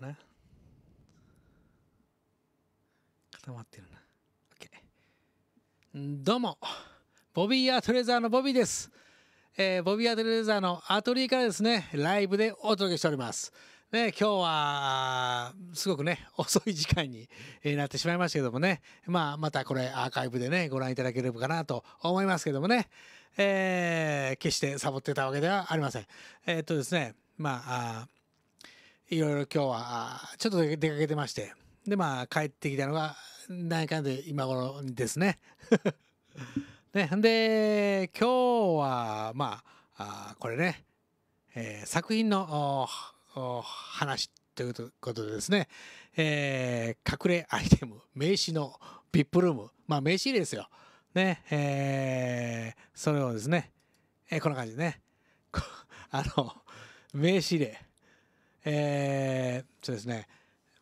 な固まってるな OK どうもボビーアートレザーのボビーです、えー、ボビーアートレザーのアトリエからですねライブでお届けしておりますね、今日は、すごくね、遅い時間になってしまいましたけどもね、まあ、またこれアーカイブでね、ご覧いただければかなと思いますけどもね、えー、決してサボってたわけではありません。えー、っとですね、まあ、あいろいろ今日はちょっと出かけてましてでまあ帰ってきたのが何かで今頃ですね ねで今日はまあこれね、えー、作品の話ということでですね、えー、隠れアイテム名刺の VIP ルームまあ名刺ですよねえー、それをですね、えー、こんな感じでねあの名刺入れえー、そうですね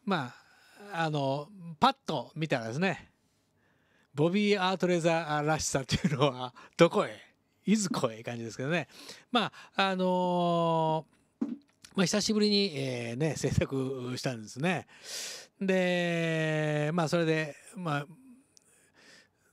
まああのパッと見たらですねボビー・アートレザーらしさというのはどこへいずこへ感じですけどねまああのー、まあ、久しぶりに、えー、ね制作したんですねでまあそれでまあ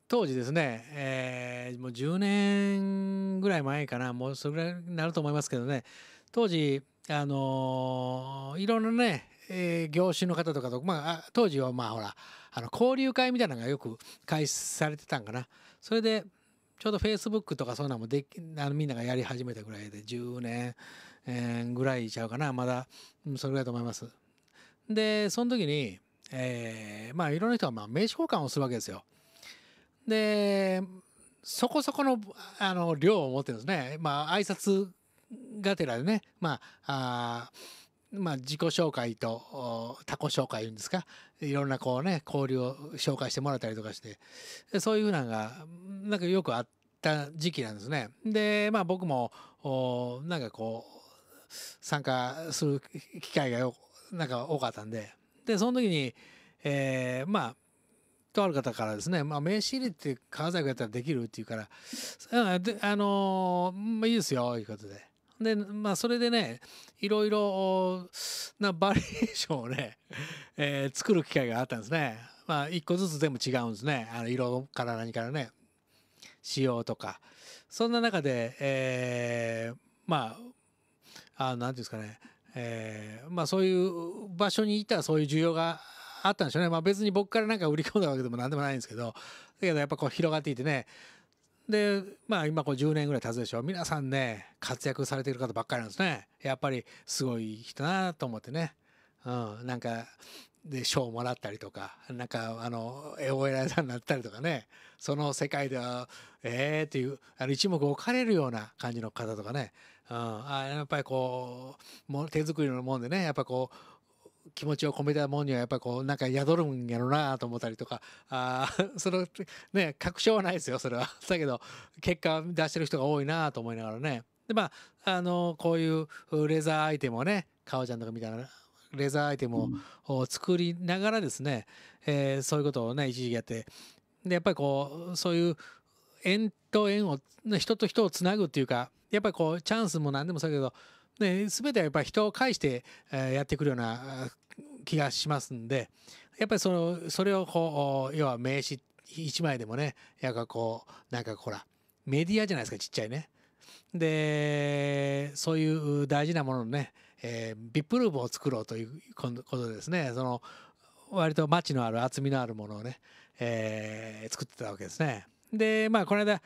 当時ですね、えー、もう10年ぐらい前かなもうそれぐらいになると思いますけどね当時あのー、いろんなね、えー、業種の方とかと、まあ、当時はまあほらあの交流会みたいなのがよく開始されてたんかなそれでちょうどフェイスブックとかそういうのもできあのみんながやり始めたぐらいで10年、えー、ぐらいちゃうかなまだそれぐらいと思います。でその時に、えー、まあいろんな人がまあ名刺交換をするわけですよ。でそこそこのあの量を持ってるんですね。まあ挨拶がてらでね、まあ、あまあ、自己紹介と他己紹介いうんですかいろんなこうね交流を紹介してもらったりとかしてそういうのがなんかよくあった時期なんですね。でまあ僕もなんかこう参加する機会がよなんか多かったんででその時に、えー、まあとある方からですね、まあ、名刺入れって川崎やったらできるって言うから「あのー、まあ、いいですよ」いうことで。で、まあ、それでね、いろいろなバリエーションをね、えー、作る機会があったんですね。まあ、一個ずつ全部違うんですね。あの色から何からね、仕様とか。そんな中で、えー、まあ、あなんていうんですかね、えー、まあ、そういう場所にいたらそういう需要があったんでしょうね。まあ、別に僕からなんか売り込んだわけでも何でもないんですけど、だけどやっぱこう広がっていてね、で、まあ今こう10年ぐらい経つでしょ。皆さんね、活躍されてる方ばっかりなんですね。やっぱりすごい人だなと思ってね。うん、なんか、で、賞をもらったりとか、なんか、あの、絵を偉いさんになったりとかね、その世界では、ええー、っていう、あの、一目置かれるような感じの方とかね、うん、あやっぱりこう、も手作りのもんでね、やっぱこう、気持ちを込めたもんにはやっぱこうなんか宿るんやろなと思ったりとかあ そのね確証はないですよそれは だけど結果出してる人が多いなと思いながらねでまああのこういうレザーアイテムをねかおちゃんとかみたいなレザーアイテムを作りながらですね、えー、そういうことをね一時期やってでやっぱりこうそういう縁と縁を人と人をつなぐっていうかやっぱりこうチャンスも何でもそうだけどで全てはやっぱり人を介してやってくるような気がしますんでやっぱりそのそれをこう要は名刺1枚でもねやっぱこうなんかほらメディアじゃないですかちっちゃいね。でそういう大事なもののね、えー、ビップルームを作ろうということですねその割とマチのある厚みのあるものをね、えー、作ってたわけですね。でまあこの間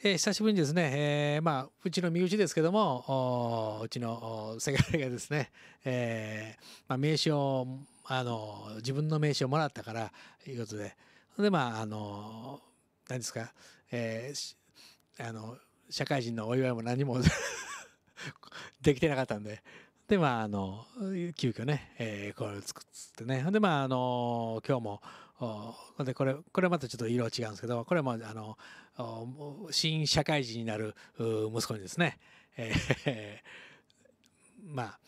えー、久しぶりにですね、えー、まあ、うちの身内ですけども、おうちのせがれがですね、えー、まあ、名刺を、あの、自分の名刺をもらったから、いうことで、で、まあ、あの、何ですか、えあの、社会人のお祝いも何も できてなかったんで、で、まあ、あの、急遽ね、えー、これを作ってね、で、まあ、あの、今日も、おで、これ、これまたちょっと色違うんですけど、これも、あの、新社会人になる息子にですね、えー、まあ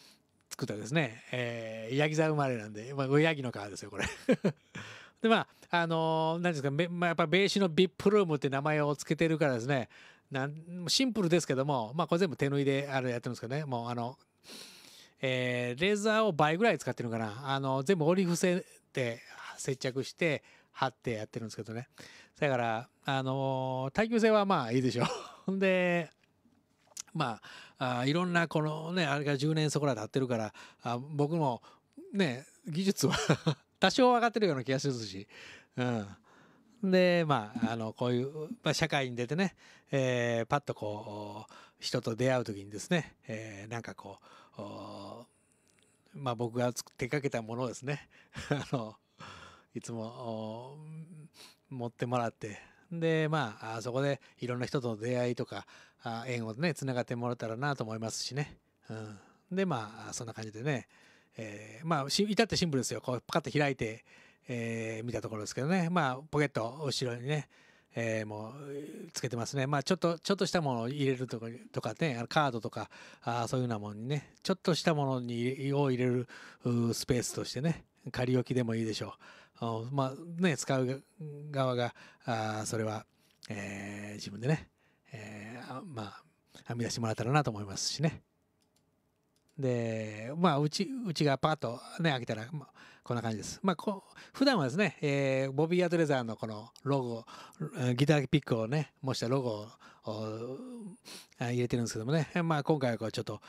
作ったですね、えー、ヤギ座生まれなんで、まあ、ヤギの皮ですよこれ でまああの何、ー、ですか、まあ、やっぱベーシのビップルームって名前を付けてるからですねなんシンプルですけどもまあこれ全部手縫いであれやってるんですけどねもうあのえー、レーザーを倍ぐらい使ってるのかなあの全部折り伏せて接着して張ってやってるんですけどね。だから、あのー、耐久性はまあいいでしょう。で、まあ、あいろんなこのね、あれが10年そこら経ってるから、あ僕もね、技術は 多少上がってるような気がするし、うん。で、まあ、あの、こういう、まあ、社会に出てね、えー、パッとこう、人と出会う時にですね、えー、なんかこう、まあ僕が手掛けたものをですね、あの、いつも持ってもらってでまあそこでいろんな人との出会いとか縁をねつながってもらえたらなと思いますしね、うん、でまあそんな感じでね、えー、まあ至ってシンプルですよこうパカッと開いて、えー、見たところですけどねまあポケット後ろにねえー、もうつけてますね。まあちょっとちょっとしたものを入れるとかとかね、カードとかあそういうようなものにね、ちょっとしたものにを入れるスペースとしてね、仮置きでもいいでしょう。まあね、使う側が、あそれは、えー、自分でね、えー、まあ、編み出してもらえたらなと思いますしね。で、まあ、うち、うちがパーッとね、開けたら、まあ、こんな感じです。まあ、こ普段はですね、えー、ボビー・アドレザーのこのロゴ、ギターピックをね、模したロゴを入れてるんですけどもね、まあ、今回はこうちょっと、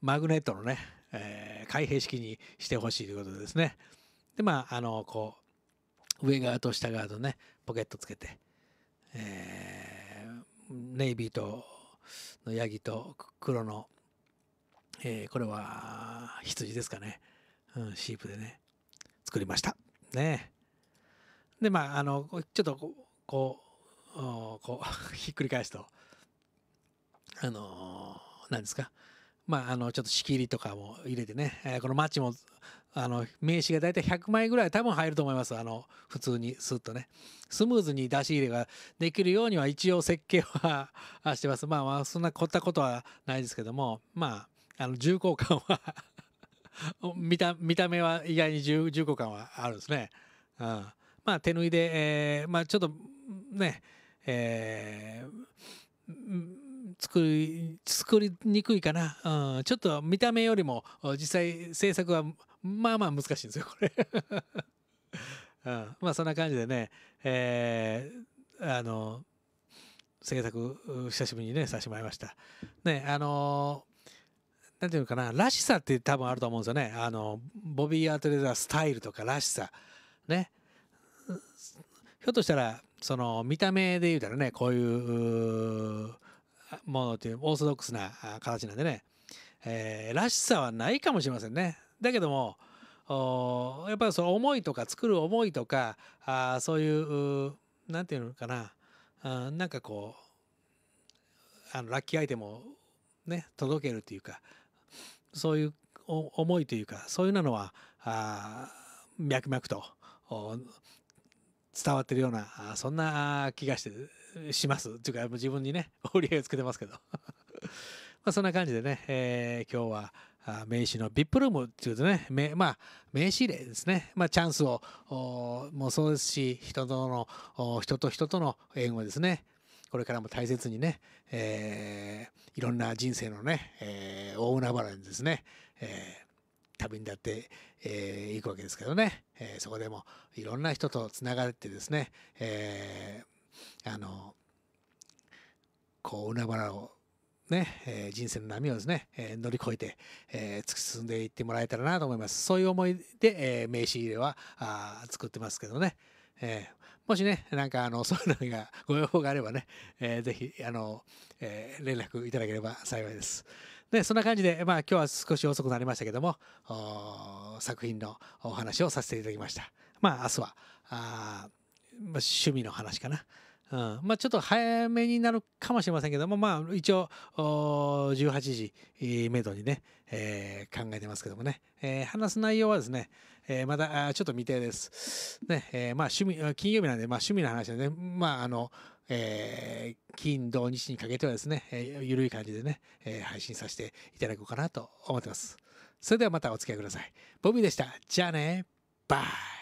マグネットのね、えー、開閉式にしてほしいということですね。でまああのこう上側と下側とねポケットつけて、えー、ネイビーとのヤギと黒の、えー、これは羊ですかね、うん、シープでね作りました。ねでまああのちょっとこうこう ひっくり返すとあの何ですかまあ、あのちょっと仕切りとかも入れてね、えー、このマッチもあの名刺が大体100枚ぐらい多分入ると思いますあの普通にスッとねスムーズに出し入れができるようには一応設計はしてますまあまあそんな凝ったことはないですけどもまああの重厚感は 見た見た目は意外に重重厚感はあるんですね、うん、まあ手縫いで、えー、まあちょっとねえー作作りにくいかな、うん、ちょっと見た目よりも実際制作はまあまあ難しいんですよこれ、うん、まあそんな感じでね、えー、あの制作久しぶりにねさしてもらいましたねあの何て言うのかならしさって多分あると思うんですよねあのボビー・アートレザースタイルとからしさねひょっとしたらその見た目で言うたらねこういうものというオーソドックスな形なんでね、えー、らしさはないかもしれませんね。だけどもやっぱりその思いとか作る思いとかあそういう何て言うのかなうん、なんかこうあのラッキーアイテムをね届けるというかそういう思いというかそういうのはあ脈々と伝わってるようなそんな気がしてしますというか自分にね 折り合いをつけてますけど まそんな感じでね、えー、今日は名刺の VIP ルームっていうとね、まあ、名刺例ですね、まあ、チャンスをもそうですし人との人と人との縁をですねこれからも大切にね、えー、いろんな人生のね、えー、大海原にですね、え旅にだって、えー、行くわけですけどね、えー、そこでもいろんな人とつながってですね、えー、あのこう海原をね、えー、人生の波をですね、えー、乗り越えて、えー、突き進んでいってもらえたらなと思います。そういう思いで、えー、名刺入れはあ作ってますけどね。えーもしね、なんかあの、そういうのが、ご要望があればね、えー、ぜひ、あの、えー、連絡いただければ幸いです。で、そんな感じで、まあ今日は少し遅くなりましたけども、作品のお話をさせていただきました。まあ明日は、あまあ、趣味の話かな。うん、まあちょっと早めになるかもしれませんけども、まあ一応、18時めどにね、えー、考えてますけどもね、えー、話す内容はですね、えー、まだちょっと未定です。ね、えー、まあ趣味、金曜日なんで、まあ趣味の話でね、まああの、えー、金土日にかけてはですね、えー、緩い感じでね、えー、配信させていただこうかなと思ってます。それではまたお付き合いください。ボビーでした。じゃあね、バイ